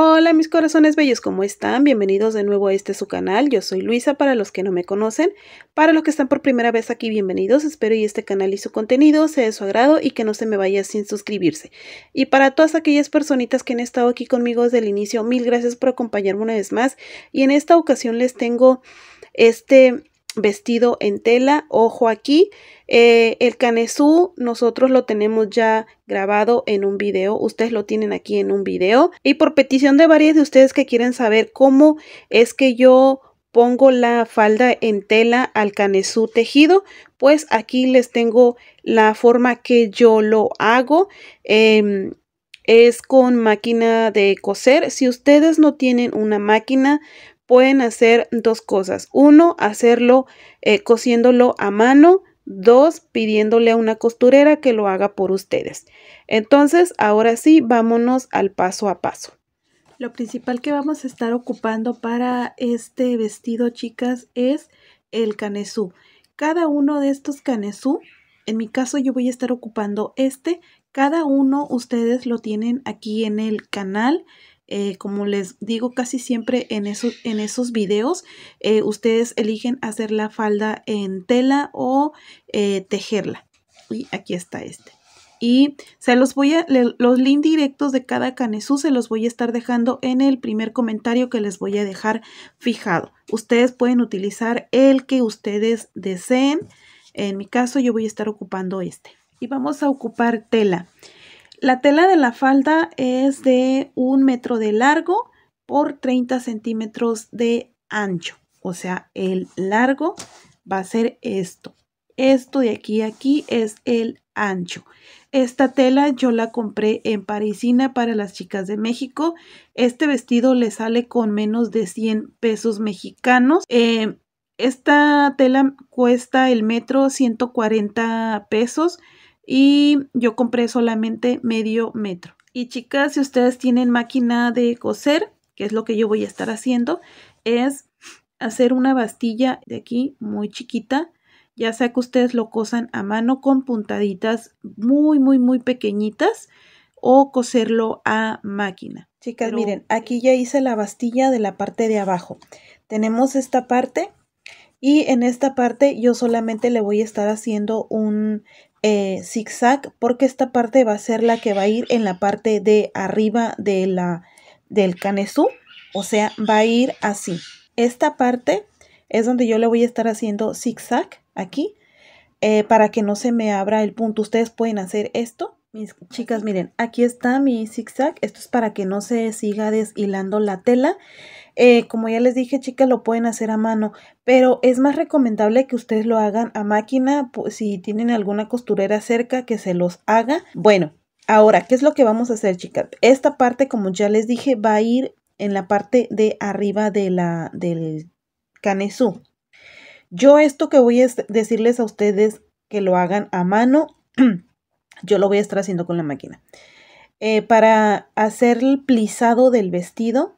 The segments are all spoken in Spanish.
Hola mis corazones bellos, ¿cómo están? Bienvenidos de nuevo a este su canal. Yo soy Luisa para los que no me conocen. Para los que están por primera vez aquí, bienvenidos. Espero y este canal y su contenido sea de su agrado y que no se me vaya sin suscribirse. Y para todas aquellas personitas que han estado aquí conmigo desde el inicio, mil gracias por acompañarme una vez más. Y en esta ocasión les tengo este vestido en tela, ojo aquí. Eh, el canesú nosotros lo tenemos ya grabado en un video, ustedes lo tienen aquí en un video. Y por petición de varias de ustedes que quieren saber cómo es que yo pongo la falda en tela al canesú tejido, pues aquí les tengo la forma que yo lo hago. Em, es con máquina de coser. Si ustedes no tienen una máquina, pueden hacer dos cosas. Uno, hacerlo eh, cosiéndolo a mano. Dos, pidiéndole a una costurera que lo haga por ustedes. Entonces, ahora sí, vámonos al paso a paso. Lo principal que vamos a estar ocupando para este vestido, chicas, es el canesú. Cada uno de estos canesú, en mi caso yo voy a estar ocupando este, cada uno ustedes lo tienen aquí en el canal eh, como les digo casi siempre en esos, en esos videos, eh, ustedes eligen hacer la falda en tela o eh, tejerla. Y aquí está este. Y se los voy a, los links directos de cada canesú se los voy a estar dejando en el primer comentario que les voy a dejar fijado. Ustedes pueden utilizar el que ustedes deseen. En mi caso yo voy a estar ocupando este. Y vamos a ocupar tela. La tela de la falda es de un metro de largo por 30 centímetros de ancho. O sea, el largo va a ser esto. Esto de aquí a aquí es el ancho. Esta tela yo la compré en Parisina para las chicas de México. Este vestido le sale con menos de 100 pesos mexicanos. Eh, esta tela cuesta el metro 140 pesos y yo compré solamente medio metro. Y chicas, si ustedes tienen máquina de coser, que es lo que yo voy a estar haciendo, es hacer una bastilla de aquí muy chiquita, ya sea que ustedes lo cosan a mano con puntaditas muy, muy, muy pequeñitas o coserlo a máquina. Chicas, miren, aquí ya hice la bastilla de la parte de abajo. Tenemos esta parte y en esta parte yo solamente le voy a estar haciendo un eh, zigzag porque esta parte va a ser la que va a ir en la parte de arriba de la, del canesú. O sea, va a ir así. Esta parte es donde yo le voy a estar haciendo zigzag aquí eh, para que no se me abra el punto. Ustedes pueden hacer esto mis chicas, miren, aquí está mi zigzag. Esto es para que no se siga deshilando la tela. Eh, como ya les dije, chicas, lo pueden hacer a mano, pero es más recomendable que ustedes lo hagan a máquina. si tienen alguna costurera cerca, que se los haga. Bueno, ahora, ¿qué es lo que vamos a hacer, chicas? Esta parte, como ya les dije, va a ir en la parte de arriba de la, del canesú. Yo esto que voy a decirles a ustedes que lo hagan a mano Yo lo voy a estar haciendo con la máquina. Eh, para hacer el plisado del vestido,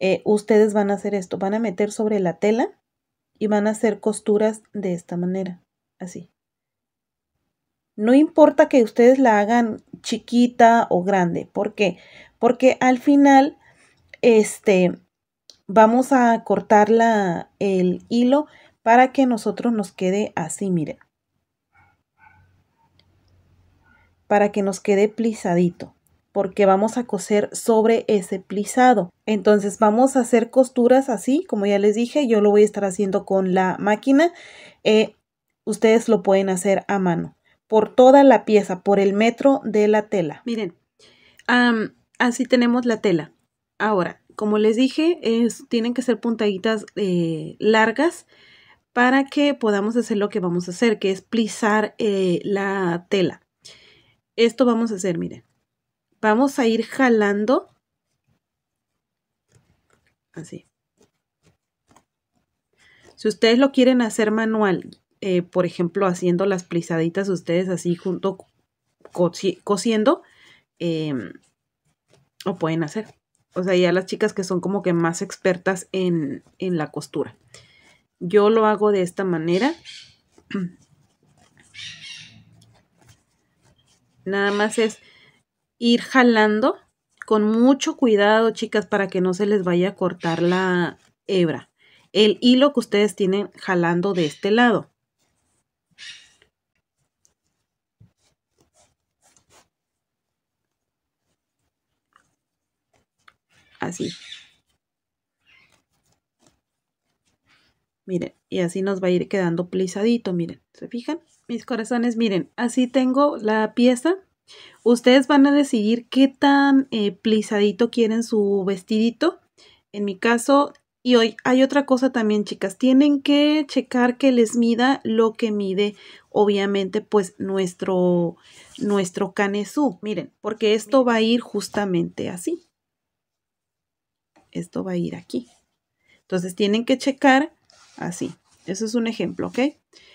eh, ustedes van a hacer esto. Van a meter sobre la tela y van a hacer costuras de esta manera. Así. No importa que ustedes la hagan chiquita o grande. ¿Por qué? Porque al final, este, vamos a cortar el hilo para que nosotros nos quede así, miren. para que nos quede plisadito porque vamos a coser sobre ese plisado. Entonces vamos a hacer costuras así, como ya les dije, yo lo voy a estar haciendo con la máquina. y eh, ustedes lo pueden hacer a mano, por toda la pieza, por el metro de la tela. Miren, así tenemos la tela. Ahora, como les dije, tienen que ser puntaditas eh, largas para que podamos hacer lo que vamos a hacer, que es plisar eh, la tela esto vamos a hacer, miren. Vamos a ir jalando así. Si ustedes lo quieren hacer manual, eh, por ejemplo, haciendo las plisaditas ustedes así junto cosiendo, em, lo pueden hacer. O sea, ya las chicas que son como que más expertas en, en la costura. Yo lo hago de esta manera. Nada más es ir jalando con mucho cuidado, chicas, para que no se les vaya a cortar la hebra. El hilo que ustedes tienen jalando de este lado. Así. miren, y así nos va a ir quedando plisadito, miren, ¿se fijan? Mis corazones, miren, así tengo la pieza. Ustedes van a decidir qué tan eh, plisadito quieren su vestidito. En mi caso, y hoy hay otra cosa también, chicas, tienen que checar que les mida lo que mide, obviamente, pues nuestro, nuestro canesú. Miren, porque esto va a ir justamente así. Esto va a ir aquí. Entonces tienen que checar Así. Eso es un ejemplo, ¿ok?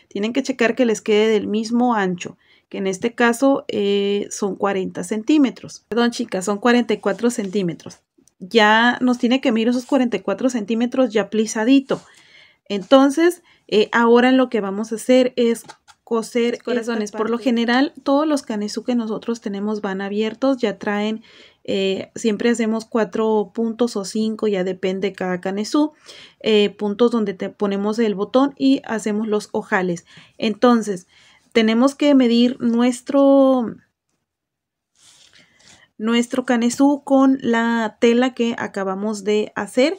Tienen que checar que les quede del mismo ancho, que en este caso eh, son 40 centímetros. Perdón, chicas, son 44 centímetros. Ya nos tiene que mirar esos 44 centímetros ya plisadito. Entonces, eh, ahora lo que vamos a hacer es coser corazones. Por lo general, todos los canesú que nosotros tenemos van abiertos, ya traen eh, siempre hacemos cuatro puntos o cinco, ya depende cada canesú, eh, puntos donde te ponemos el botón y hacemos los ojales. Entonces, tenemos que medir nuestro, nuestro canesú con la tela que acabamos de hacer.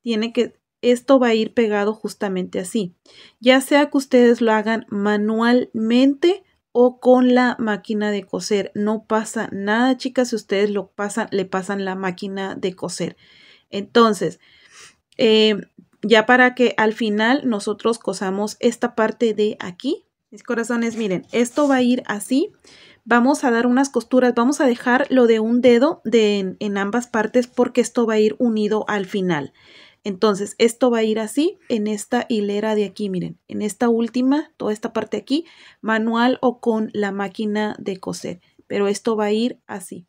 Tiene que, esto va a ir pegado justamente así. Ya sea que ustedes lo hagan manualmente o con la máquina de coser. No pasa nada, chicas, si ustedes lo pasan, le pasan la máquina de coser. Entonces, eh, ya para que al final nosotros cosamos esta parte de aquí. Mis corazones, miren, esto va a ir así. Vamos a dar unas costuras, vamos a dejar lo de un dedo de, en, en ambas partes porque esto va a ir unido al final. Entonces, esto va a ir así en esta hilera de aquí, miren, en esta última, toda esta parte aquí, manual o con la máquina de coser, pero esto va a ir así.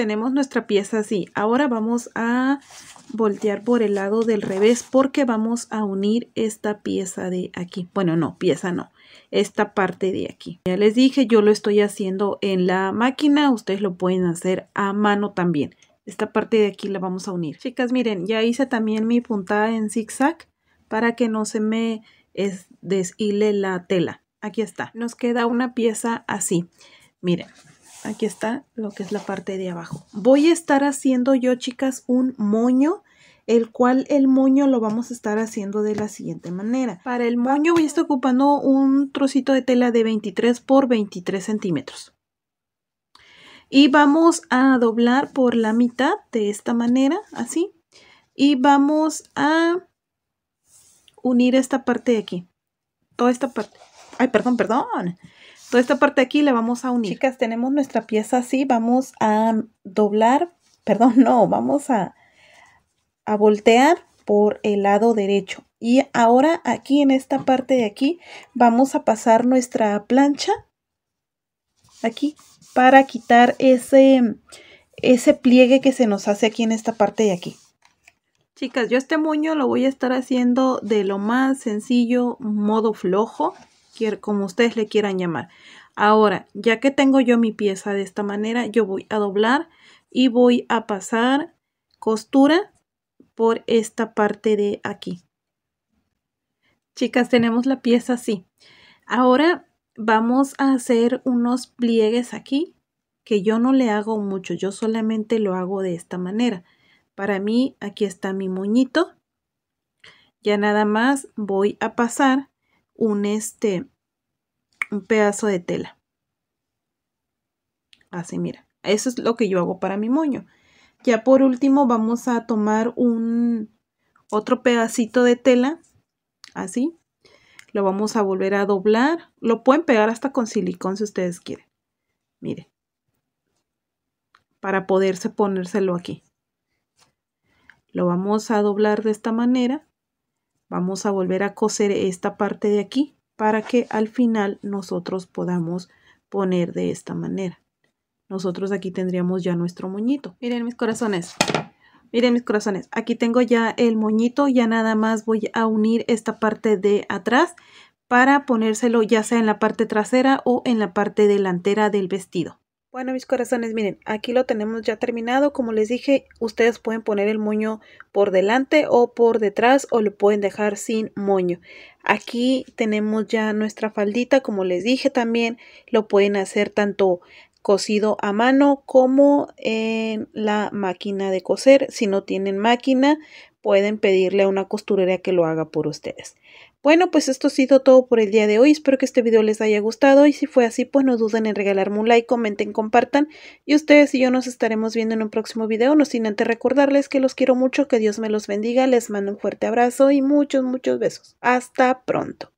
tenemos nuestra pieza así. Ahora vamos a voltear por el lado del revés porque vamos a unir esta pieza de aquí. Bueno, no, pieza no, esta parte de aquí. Ya les dije, yo lo estoy haciendo en la máquina, ustedes lo pueden hacer a mano también. Esta parte de aquí la vamos a unir. Chicas, miren, ya hice también mi puntada en zigzag para que no se me deshile la tela. Aquí está. Nos queda una pieza así. Miren, aquí está lo que es la parte de abajo. Voy a estar haciendo yo, chicas, un moño, el cual el moño lo vamos a estar haciendo de la siguiente manera. Para el moño voy a estar ocupando un trocito de tela de 23 por 23 centímetros. Y vamos a doblar por la mitad de esta manera, así. Y vamos a unir esta parte de aquí. Toda esta parte. Ay, perdón, perdón. Toda esta parte de aquí la vamos a unir. Chicas, tenemos nuestra pieza así, vamos a doblar, perdón, no, vamos a, voltear por el lado derecho. Y ahora aquí en esta parte de aquí vamos a pasar nuestra plancha aquí para quitar ese, ese pliegue que se nos hace aquí en esta parte de aquí. Chicas, yo este muño lo voy a estar haciendo de lo más sencillo, modo flojo como ustedes le quieran llamar. Ahora, ya que tengo yo mi pieza de esta manera, yo voy a doblar y voy a pasar costura por esta parte de aquí. Chicas, tenemos la pieza así. Ahora vamos a hacer unos pliegues aquí que yo no le hago mucho, yo solamente lo hago de esta manera. Para mí, aquí está mi moñito. Ya nada más voy a pasar un este, un pedazo de tela. Así, mira. Eso es lo que yo hago para mi moño. Ya por último vamos a tomar un otro pedacito de tela, así. Lo vamos a volver a doblar. Lo pueden pegar hasta con silicón si ustedes quieren. Miren. Para poderse ponérselo aquí. Lo vamos a doblar de esta manera. Vamos a volver a coser esta parte de aquí para que al final nosotros podamos poner de esta manera. Nosotros aquí tendríamos ya nuestro moñito. Miren mis corazones. Miren mis corazones, aquí tengo ya el moñito, ya nada más voy a unir esta parte de atrás para ponérselo ya sea en la parte trasera o en la parte delantera del vestido. Bueno, mis corazones, miren, aquí lo tenemos ya terminado. Como les dije, ustedes pueden poner el moño por delante o por detrás o lo pueden dejar sin moño. Aquí tenemos ya nuestra faldita, como les dije también, lo pueden hacer tanto cosido a mano como en la máquina de coser. Si no tienen máquina, pueden pedirle a una costurera que lo haga por ustedes. Bueno, pues esto ha sido todo por el día de hoy. Espero que este video les haya gustado y si fue así, pues no duden en regalarme un like, comenten, compartan y ustedes y yo nos estaremos viendo en un próximo video. No sin antes recordarles que los quiero mucho, que Dios me los bendiga, les mando un fuerte abrazo y muchos, muchos besos. Hasta pronto.